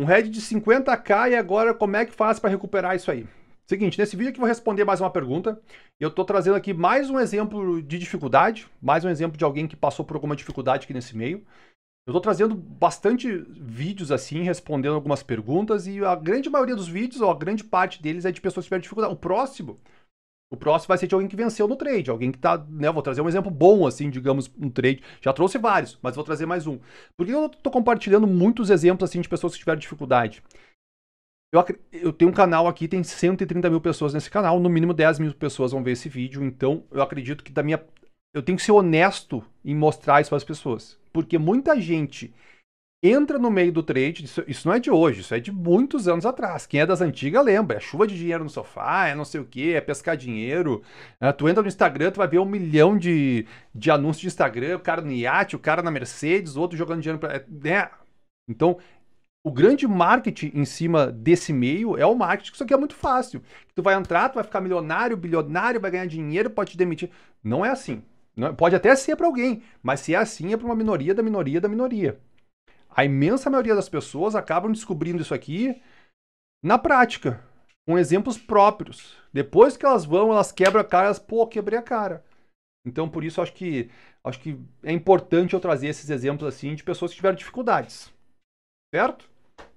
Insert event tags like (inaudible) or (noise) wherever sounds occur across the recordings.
Um head de 50k e agora como é que faz para recuperar isso aí? Seguinte, nesse vídeo aqui eu vou responder mais uma pergunta. Eu estou trazendo aqui mais um exemplo de dificuldade, mais um exemplo de alguém que passou por alguma dificuldade aqui nesse meio. Eu estou trazendo bastante vídeos assim, respondendo algumas perguntas e a grande maioria dos vídeos, ou a grande parte deles é de pessoas que tiveram dificuldade. O próximo o próximo vai ser de alguém que venceu no trade, alguém que tá, né, vou trazer um exemplo bom, assim, digamos, no um trade. Já trouxe vários, mas vou trazer mais um. Porque eu tô compartilhando muitos exemplos, assim, de pessoas que tiveram dificuldade? Eu, eu tenho um canal aqui, tem 130 mil pessoas nesse canal, no mínimo 10 mil pessoas vão ver esse vídeo, então eu acredito que da minha... Eu tenho que ser honesto em mostrar isso para as pessoas. Porque muita gente entra no meio do trade, isso, isso, não é de hoje, isso é de muitos anos atrás. Quem é das antigas lembra, é chuva de dinheiro no sofá, é não sei o que, é pescar dinheiro. É, tu entra no Instagram, tu vai ver um milhão de, de anúncios de Instagram, o cara no iate, o cara na Mercedes, o outro jogando dinheiro pra... Né? Então, o grande marketing em cima desse meio é o marketing, isso aqui é muito fácil. Tu vai entrar, tu vai ficar milionário, bilionário, vai ganhar dinheiro, pode te demitir. Não é assim. É, pode até ser para alguém, mas se é assim, é para uma minoria da minoria da minoria. A imensa maioria das pessoas acabam descobrindo isso aqui na prática, com exemplos próprios. Depois que elas vão, elas quebram a cara, elas, pô, quebrei a cara. Então, por isso, acho que, acho que é importante eu trazer esses exemplos assim de pessoas que tiveram dificuldades. Certo?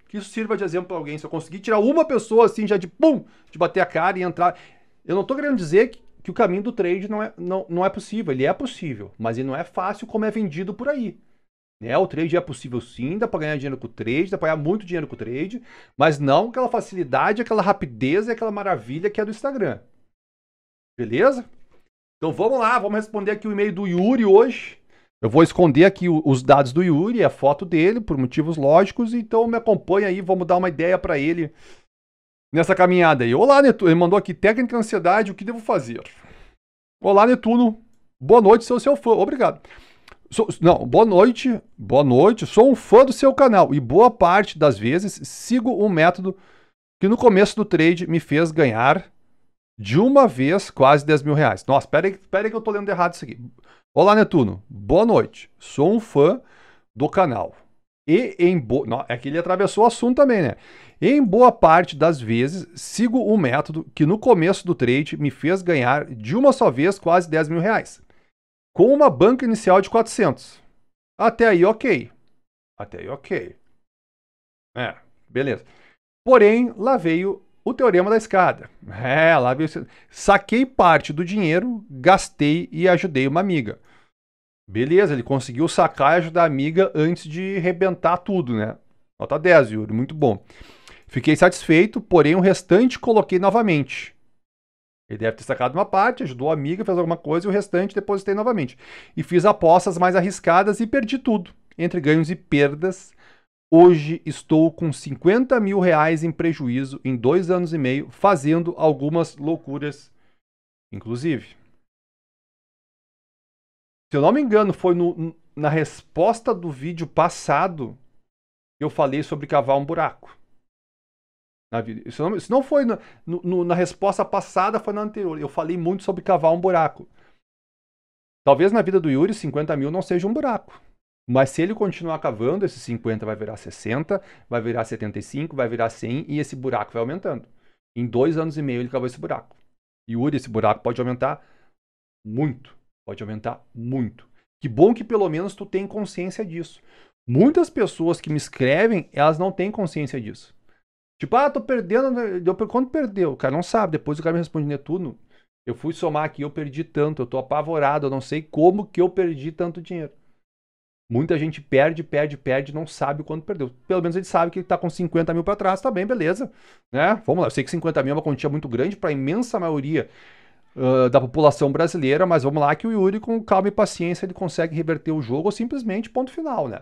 Que isso sirva de exemplo para alguém. Se eu conseguir tirar uma pessoa assim, já de pum, de bater a cara e entrar. Eu não estou querendo dizer que, que o caminho do trade não é, não, não é possível. Ele é possível, mas ele não é fácil como é vendido por aí. Né? O trade é possível sim, dá para ganhar dinheiro com o trade, dá para ganhar muito dinheiro com o trade, mas não aquela facilidade, aquela rapidez e aquela maravilha que é do Instagram. Beleza? Então vamos lá, vamos responder aqui o e-mail do Yuri hoje. Eu vou esconder aqui os dados do Yuri, a foto dele, por motivos lógicos, então me acompanha aí, vamos dar uma ideia para ele nessa caminhada aí. Olá, Netuno. Ele mandou aqui, técnica ansiedade, o que devo fazer? Olá, Netuno. Boa noite, sou seu fã. Obrigado. Sou, não, boa noite, boa noite. Sou um fã do seu canal e boa parte das vezes sigo um método que no começo do trade me fez ganhar de uma vez quase 10 mil reais. Nossa, espera aí, aí que eu tô lendo errado isso aqui. Olá, Netuno. Boa noite. Sou um fã do canal. E em boa, Não, é que ele atravessou o assunto também, né? Em boa parte das vezes, sigo um método que no começo do trade me fez ganhar de uma só vez quase 10 mil reais com uma banca inicial de 400. Até aí, ok. Até aí, ok. É, beleza. Porém, lá veio o teorema da escada. É, lá veio. Saquei parte do dinheiro, gastei e ajudei uma amiga. Beleza, ele conseguiu sacar e ajudar a amiga antes de rebentar tudo, né? Nota 10, Yuri, muito bom. Fiquei satisfeito, porém o restante coloquei novamente. Ele deve ter sacado uma parte, ajudou a amigo, fez alguma coisa e o restante depositei novamente. E fiz apostas mais arriscadas e perdi tudo, entre ganhos e perdas. Hoje estou com 50 mil reais em prejuízo em dois anos e meio, fazendo algumas loucuras, inclusive. Se eu não me engano, foi no, na resposta do vídeo passado que eu falei sobre cavar um buraco na vida. Isso não, isso não foi na, no, na resposta passada, foi na anterior. Eu falei muito sobre cavar um buraco. Talvez na vida do Yuri 50 mil não seja um buraco. Mas se ele continuar cavando, esse 50 vai virar 60, vai virar 75, vai virar 100 e esse buraco vai aumentando. Em dois anos e meio ele cavou esse buraco. Yuri, esse buraco pode aumentar muito. Pode aumentar muito. Que bom que pelo menos tu tem consciência disso. Muitas pessoas que me escrevem, elas não têm consciência disso. Tipo, ah, tô perdendo. Né? Eu, quando perdeu? O cara não sabe. Depois o cara me responde, Netuno, eu fui somar aqui, eu perdi tanto, eu tô apavorado, eu não sei como que eu perdi tanto dinheiro. Muita gente perde, perde, perde, não sabe quando perdeu. Pelo menos ele sabe que ele tá com 50 mil para trás, tá bem, beleza. Né? Vamos lá, eu sei que 50 mil é uma quantia muito grande para a imensa maioria uh, da população brasileira, mas vamos lá que o Yuri, com calma e paciência, ele consegue reverter o jogo ou simplesmente ponto final, né?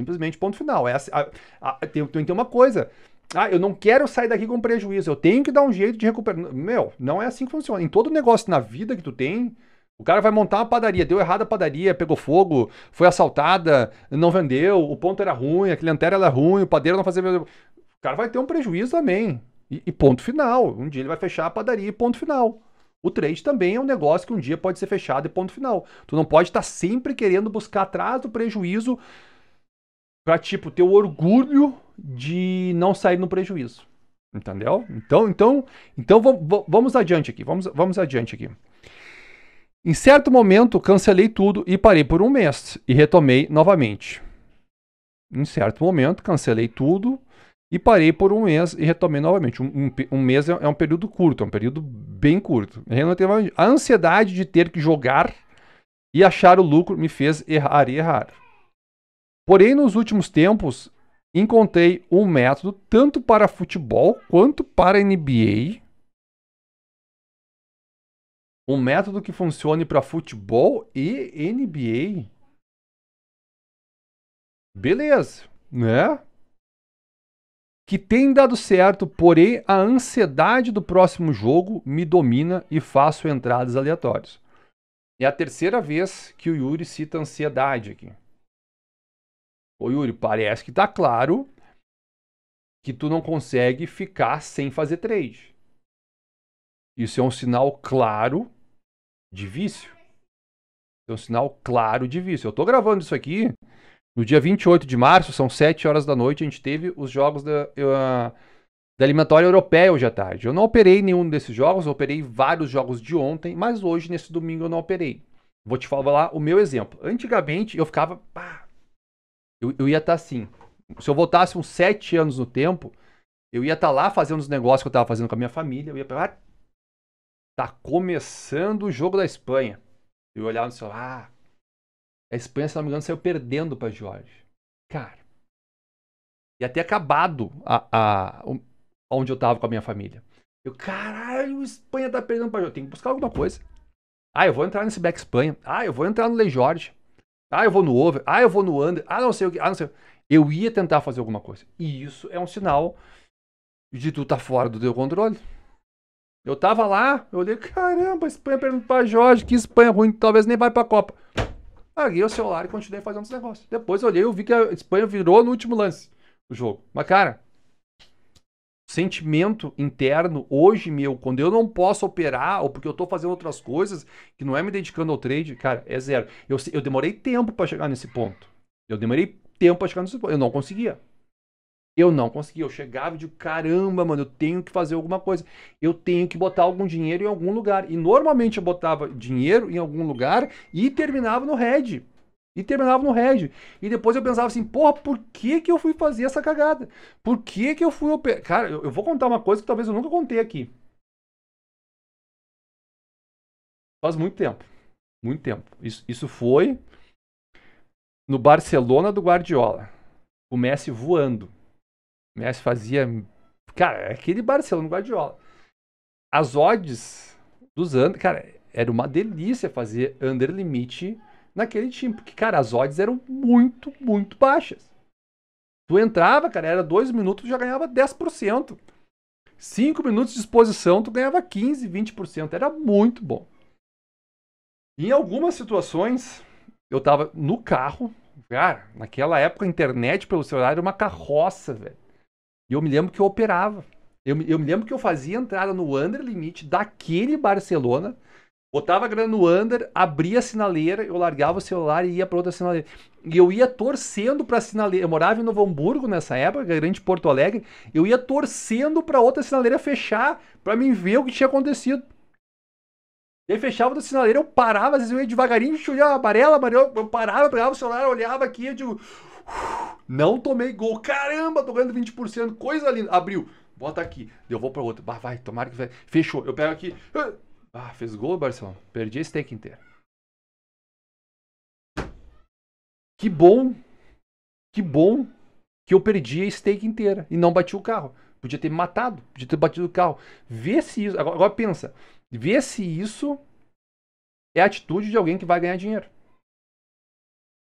Simplesmente ponto final. É assim, a, a, tem, tem, tem uma coisa, ah, eu não quero sair daqui com prejuízo, eu tenho que dar um jeito de recuperar. Meu, não é assim que funciona. Em todo negócio na vida que tu tem, o cara vai montar uma padaria, deu errado a padaria, pegou fogo, foi assaltada, não vendeu, o ponto era ruim, a clientela era ruim, o padeiro não fazia. O cara vai ter um prejuízo também. E, e ponto final. Um dia ele vai fechar a padaria e ponto final. O trade também é um negócio que um dia pode ser fechado e ponto final. Tu não pode estar sempre querendo buscar atrás do prejuízo para tipo, o orgulho de não sair no prejuízo. Entendeu? Então, então, então vamos adiante aqui. Vamos, vamos adiante aqui. Em certo momento, cancelei tudo e parei por um mês e retomei novamente. Em certo momento, cancelei tudo e parei por um mês e retomei novamente. Um, um, um mês é, é, um período curto, é um período bem curto. A ansiedade de ter que jogar e achar o lucro me fez errar e errar. Porém, nos últimos tempos, encontrei um método tanto para futebol quanto para NBA. Um método que funcione para futebol e NBA. Beleza, né? Que tem dado certo, porém a ansiedade do próximo jogo me domina e faço entradas aleatórias. É a terceira vez que o Yuri cita ansiedade aqui. Ô Yuri, parece que tá claro que tu não consegue ficar sem fazer trade. Isso é um sinal claro de vício. É um sinal claro de vício. Eu tô gravando isso aqui no dia 28 de março, são 7 horas da noite, a gente teve os jogos da, uh, da eliminatória europeia hoje à tarde. Eu não operei nenhum desses jogos, eu operei vários jogos de ontem, mas hoje, nesse domingo, eu não operei. Vou te falar o meu exemplo. Antigamente, eu ficava eu, eu ia estar tá assim. Se eu voltasse uns sete anos no tempo, eu ia estar tá lá fazendo os negócios que eu estava fazendo com a minha família. Eu ia estar ah, tá começando o jogo da Espanha. Eu olhava no celular. Ah, a Espanha, se não me engano, saiu perdendo para Jorge. Cara. Ia ter acabado a, a, onde eu estava com a minha família. Eu, caralho, a Espanha tá perdendo para Jorge. Eu tenho que buscar alguma coisa. Ah, eu vou entrar nesse Back Espanha. Ah, eu vou entrar no Lei Jorge. Ah, eu vou no over. Ah, eu vou no under. Ah, não sei o que. Ah, não sei. Eu ia tentar fazer alguma coisa. E isso é um sinal de tu tá fora do teu controle. Eu tava lá, eu olhei, caramba, a Espanha perguntou pra Jorge, que Espanha ruim, talvez nem vai pra Copa. Larguei o celular e continuei fazendo os negócios. Depois eu olhei e vi que a Espanha virou no último lance do jogo. Mas, cara, sentimento interno hoje meu, quando eu não posso operar ou porque eu estou fazendo outras coisas que não é me dedicando ao trade, cara, é zero. Eu, eu demorei tempo para chegar nesse ponto. Eu demorei tempo para chegar nesse ponto. Eu não conseguia. Eu não conseguia. Eu chegava de caramba, mano, eu tenho que fazer alguma coisa. Eu tenho que botar algum dinheiro em algum lugar. E normalmente eu botava dinheiro em algum lugar e terminava no head. E terminava no Red E depois eu pensava assim, porra, por que que eu fui fazer essa cagada? Por que que eu fui... Oper... Cara, eu, eu vou contar uma coisa que talvez eu nunca contei aqui. Faz muito tempo. Muito tempo. Isso, isso foi no Barcelona do Guardiola. O Messi voando. O Messi fazia... Cara, é aquele Barcelona do Guardiola. As odds dos anos... Cara, era uma delícia fazer under limite naquele time. Porque, cara, as odds eram muito, muito baixas. Tu entrava, cara, era dois minutos, tu já ganhava 10%. Cinco minutos de exposição, tu ganhava 15, 20%. Era muito bom. Em algumas situações, eu tava no carro, cara, naquela época a internet pelo celular era uma carroça, velho. E eu me lembro que eu operava. Eu, eu me lembro que eu fazia entrada no under limite daquele Barcelona Botava a grana no under, abria a sinaleira, eu largava o celular e ia para outra sinaleira. E eu ia torcendo para sinaleira. Eu morava em Novo Hamburgo nessa época, grande Porto Alegre. Eu ia torcendo para outra sinaleira fechar, para mim ver o que tinha acontecido. Daí fechava da sinaleira, eu parava, às vezes eu ia devagarinho, olhava amarela, amarela, eu parava, pegava o celular, olhava aqui, eu digo, não tomei gol, caramba, tô ganhando 20%, coisa linda. Abriu, bota aqui, eu vou pra outra, vai, vai, tomara que Fechou, eu pego aqui, ah, ah, fez gol Barcelona. Perdi a stake inteira. Que bom. Que bom que eu perdi a stake inteira e não bati o carro. Podia ter me matado, podia ter batido o carro. Vê se isso. Agora, agora pensa. Vê se isso é a atitude de alguém que vai ganhar dinheiro.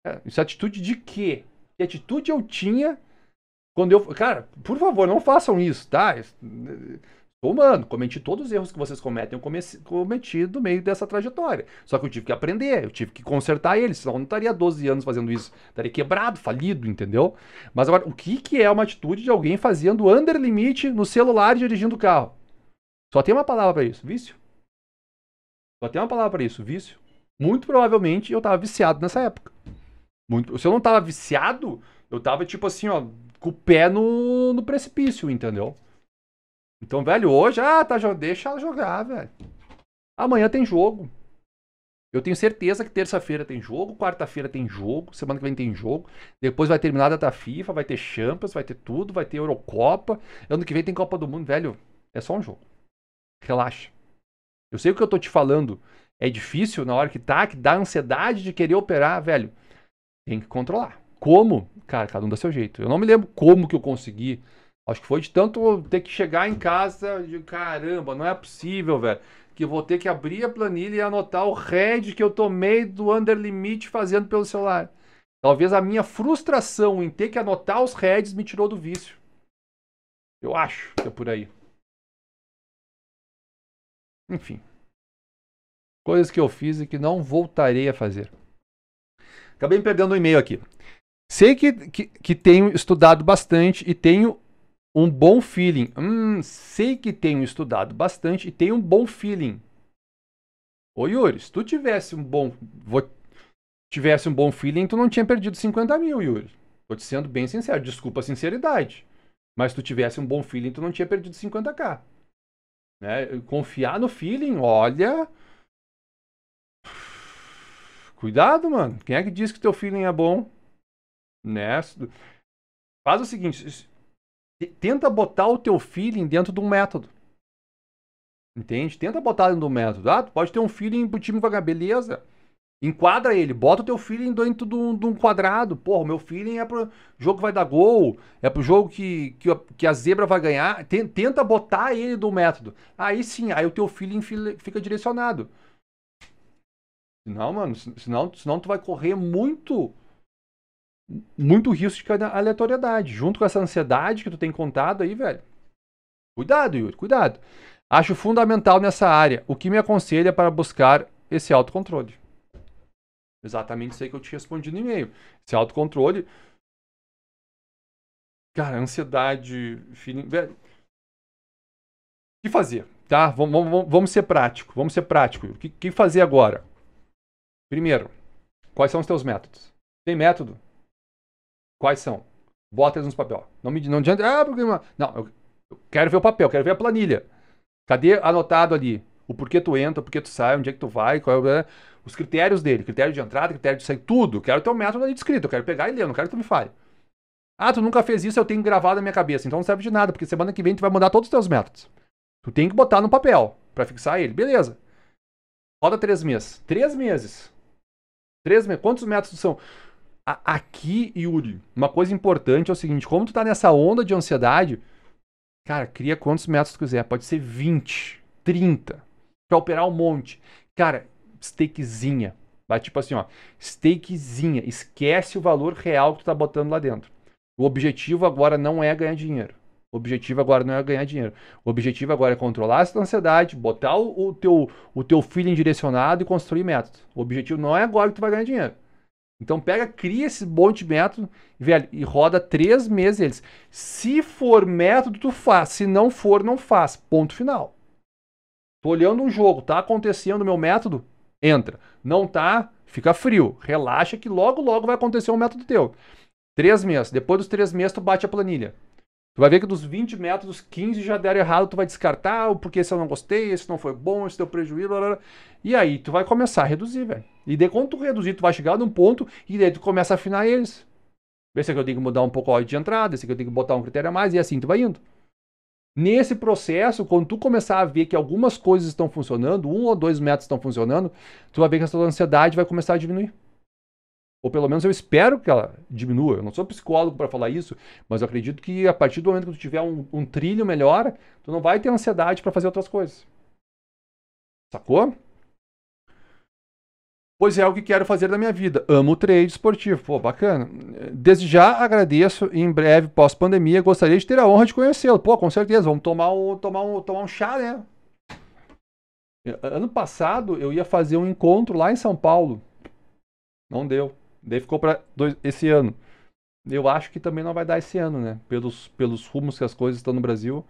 É, isso é atitude de quê? Que atitude eu tinha quando eu. Cara, por favor, não façam isso, tá? humano, cometi todos os erros que vocês cometem, eu cometi no meio dessa trajetória. Só que eu tive que aprender, eu tive que consertar eles, senão eu não estaria 12 anos fazendo isso, estaria quebrado, falido, entendeu? Mas agora, o que, que é uma atitude de alguém fazendo under limite no celular e dirigindo o carro? Só tem uma palavra para isso, vício. Só tem uma palavra para isso, vício. Muito provavelmente eu tava viciado nessa época. Muito, se eu não tava viciado, eu tava tipo assim, ó, com o pé no, no precipício, entendeu? Então, velho, hoje, ah, tá, deixa jogar, velho. Amanhã tem jogo. Eu tenho certeza que terça-feira tem jogo, quarta-feira tem jogo, semana que vem tem jogo. Depois vai terminar a data FIFA, vai ter Champions, vai ter tudo, vai ter Eurocopa. Ano que vem tem Copa do Mundo, velho. É só um jogo. Relaxa. Eu sei o que eu tô te falando. É difícil na hora que tá, que dá ansiedade de querer operar, velho. Tem que controlar. Como? Cara, cada um dá seu jeito. Eu não me lembro como que eu consegui Acho que foi de tanto ter que chegar em casa de caramba, não é possível, velho. Que vou ter que abrir a planilha e anotar o red que eu tomei do under limit fazendo pelo celular. Talvez a minha frustração em ter que anotar os reds me tirou do vício. Eu acho que é por aí. Enfim. Coisas que eu fiz e que não voltarei a fazer. Acabei me perdendo um e-mail aqui. Sei que, que, que tenho estudado bastante e tenho um bom feeling. Hum, sei que tenho estudado bastante e tenho um bom feeling. Ô Yuri, se tu tivesse um bom. Vou, tivesse um bom feeling, tu não tinha perdido 50 mil, Yuri. Tô te sendo bem sincero, desculpa a sinceridade. Mas se tu tivesse um bom feeling, tu não tinha perdido 50k. Né? Confiar no feeling, olha. Cuidado, mano. Quem é que diz que teu feeling é bom? Né? Faz o seguinte, tenta botar o teu feeling dentro de um método. Entende? Tenta botar dentro do método. Ah, tu pode ter um feeling pro time vagar, beleza. Enquadra ele, bota o teu feeling dentro de um, de um quadrado. Porra, o meu feeling é pro jogo que vai dar gol, é pro jogo que, que, que a zebra vai ganhar. Tenta botar ele do método. Aí sim, aí o teu feeling fica direcionado. Senão, mano, senão, senão tu vai correr muito muito risco de aleatoriedade. Junto com essa ansiedade que tu tem contado aí, velho. Cuidado, Yuri, cuidado. Acho fundamental nessa área. O que me aconselha para buscar esse autocontrole? Exatamente isso aí que eu te respondi no e-mail. Esse autocontrole. Cara, ansiedade, feeling. Velho. O que fazer? Tá? Vamos, vamos, vamos ser prático. Vamos ser prático. O que, que fazer agora? Primeiro, quais são os teus métodos? Tem método? Quais são? Bota eles nos papel. Não me não adianta. Ah, porque. Não, eu, eu quero ver o papel, quero ver a planilha. Cadê anotado ali? O porquê tu entra, o porquê tu sai, onde é que tu vai, qual é, né? os critérios dele, critério de entrada, critério de saída, tudo. quero ter um método ali descrito, eu quero pegar e ler, eu não quero que tu me fale. Ah, tu nunca fez isso, eu tenho gravado na minha cabeça. Então não serve de nada, porque semana que vem tu vai mudar todos os teus métodos. Tu tem que botar no papel para fixar ele. Beleza. Roda três meses. Três meses. Três meses. Quantos métodos são? aqui, Yuri, uma coisa importante é o seguinte: como tu tá nessa onda de ansiedade, cara, cria quantos métodos tu quiser. Pode ser 20, 30, pra operar um monte. Cara, steakzinha, Vai tipo assim, ó, steakzinha. Esquece o valor real que tu tá botando lá dentro. O objetivo agora não é ganhar dinheiro. O objetivo agora não é ganhar dinheiro. O objetivo agora é controlar essa ansiedade, botar o, o teu, o teu feeling direcionado e construir métodos. O objetivo não é agora que tu vai ganhar dinheiro. Então pega, cria esse monte de método, velho, e roda três meses eles. Se for método, tu faz. Se não for, não faz. Ponto final. Tô olhando um jogo, tá acontecendo o meu método? Entra. Não tá? Fica frio. Relaxa que logo, logo vai acontecer o um método teu. Três meses. Depois dos três meses, tu bate a planilha. Tu vai ver que dos 20 métodos, 15 já deram errado, tu vai descartar, ah, porque esse eu não gostei, esse não foi bom, esse deu prejuízo, blá, blá. e aí tu vai começar a reduzir, velho. E de quando tu reduzir, tu vai chegar num ponto e daí tu começa a afinar eles. Esse aqui é eu tenho que mudar um pouco a ordem de entrada, esse aqui é eu tenho que botar um critério a mais, e assim tu vai indo. Nesse processo, quando tu começar a ver que algumas coisas estão funcionando, um ou dois métodos estão funcionando, tu vai ver que a tua ansiedade vai começar a diminuir. Ou pelo menos eu espero que ela diminua. Eu não sou psicólogo para falar isso, mas eu acredito que a partir do momento que tu tiver um, um trilho melhor, tu não vai ter ansiedade para fazer outras coisas. Sacou? Pois é o que quero fazer da minha vida. Amo o trade esportivo. Pô, bacana. Desde já agradeço e em breve, pós-pandemia, gostaria de ter a honra de conhecê-lo. Pô, com certeza. Vamos tomar um, tomar um, tomar um chá, né? Ano passado eu ia fazer um encontro lá em São Paulo. Não deu. Daí ficou para esse ano. Eu acho que também não vai dar esse ano, né? Pelos, pelos rumos que as coisas estão no Brasil.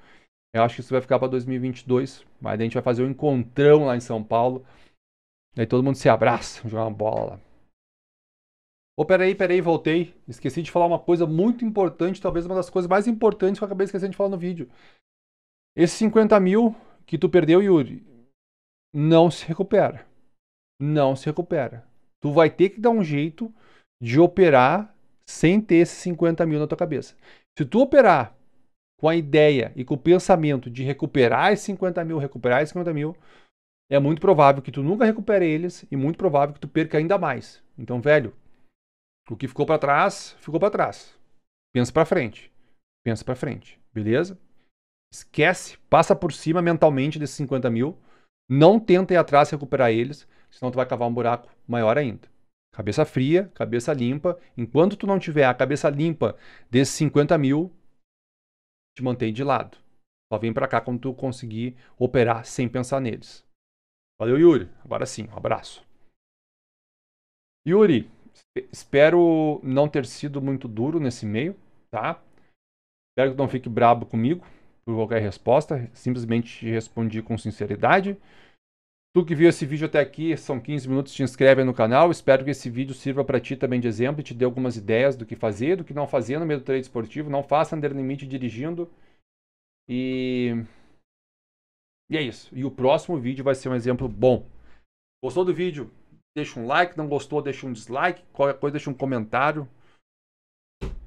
Eu acho que isso vai ficar para 2022. Mas daí a gente vai fazer um encontrão lá em São Paulo. Daí todo mundo se abraça, (laughs) jogar uma bola lá. Oh, peraí, peraí, voltei. Esqueci de falar uma coisa muito importante, talvez uma das coisas mais importantes que eu acabei esquecendo de falar no vídeo. Esses 50 mil que tu perdeu, Yuri, não se recupera. Não se recupera. Tu vai ter que dar um jeito de operar sem ter esses 50 mil na tua cabeça. Se tu operar com a ideia e com o pensamento de recuperar esses 50 mil, recuperar esses 50 mil, é muito provável que tu nunca recupere eles e muito provável que tu perca ainda mais. Então, velho, o que ficou para trás, ficou para trás. Pensa para frente. Pensa para frente, beleza? Esquece, passa por cima mentalmente desses 50 mil. Não tenta ir atrás recuperar eles senão tu vai cavar um buraco maior ainda. Cabeça fria, cabeça limpa. Enquanto tu não tiver a cabeça limpa desses 50 mil, te mantém de lado. Só vem para cá quando tu conseguir operar sem pensar neles. Valeu, Yuri. Agora sim, um abraço. Yuri, espero não ter sido muito duro nesse e-mail, tá? Espero que não fique brabo comigo por qualquer resposta. Simplesmente respondi com sinceridade. Tu que viu esse vídeo até aqui, são 15 minutos, te inscreve no canal. Espero que esse vídeo sirva para ti também de exemplo e te dê algumas ideias do que fazer, do que não fazer no meio do trade esportivo. Não faça under limite dirigindo. E... e é isso. E o próximo vídeo vai ser um exemplo bom. Gostou do vídeo? Deixa um like. Não gostou, deixa um dislike. Qualquer coisa, deixa um comentário.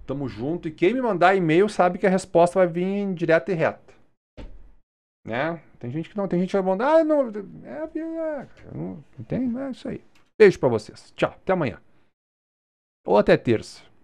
Tamo junto. E quem me mandar e-mail sabe que a resposta vai vir direta e reta. Né? Tem gente que não, tem gente que vai mandar, ah, não, é, é, é não tem, é isso aí. Beijo para vocês. Tchau, até amanhã. Ou até terça.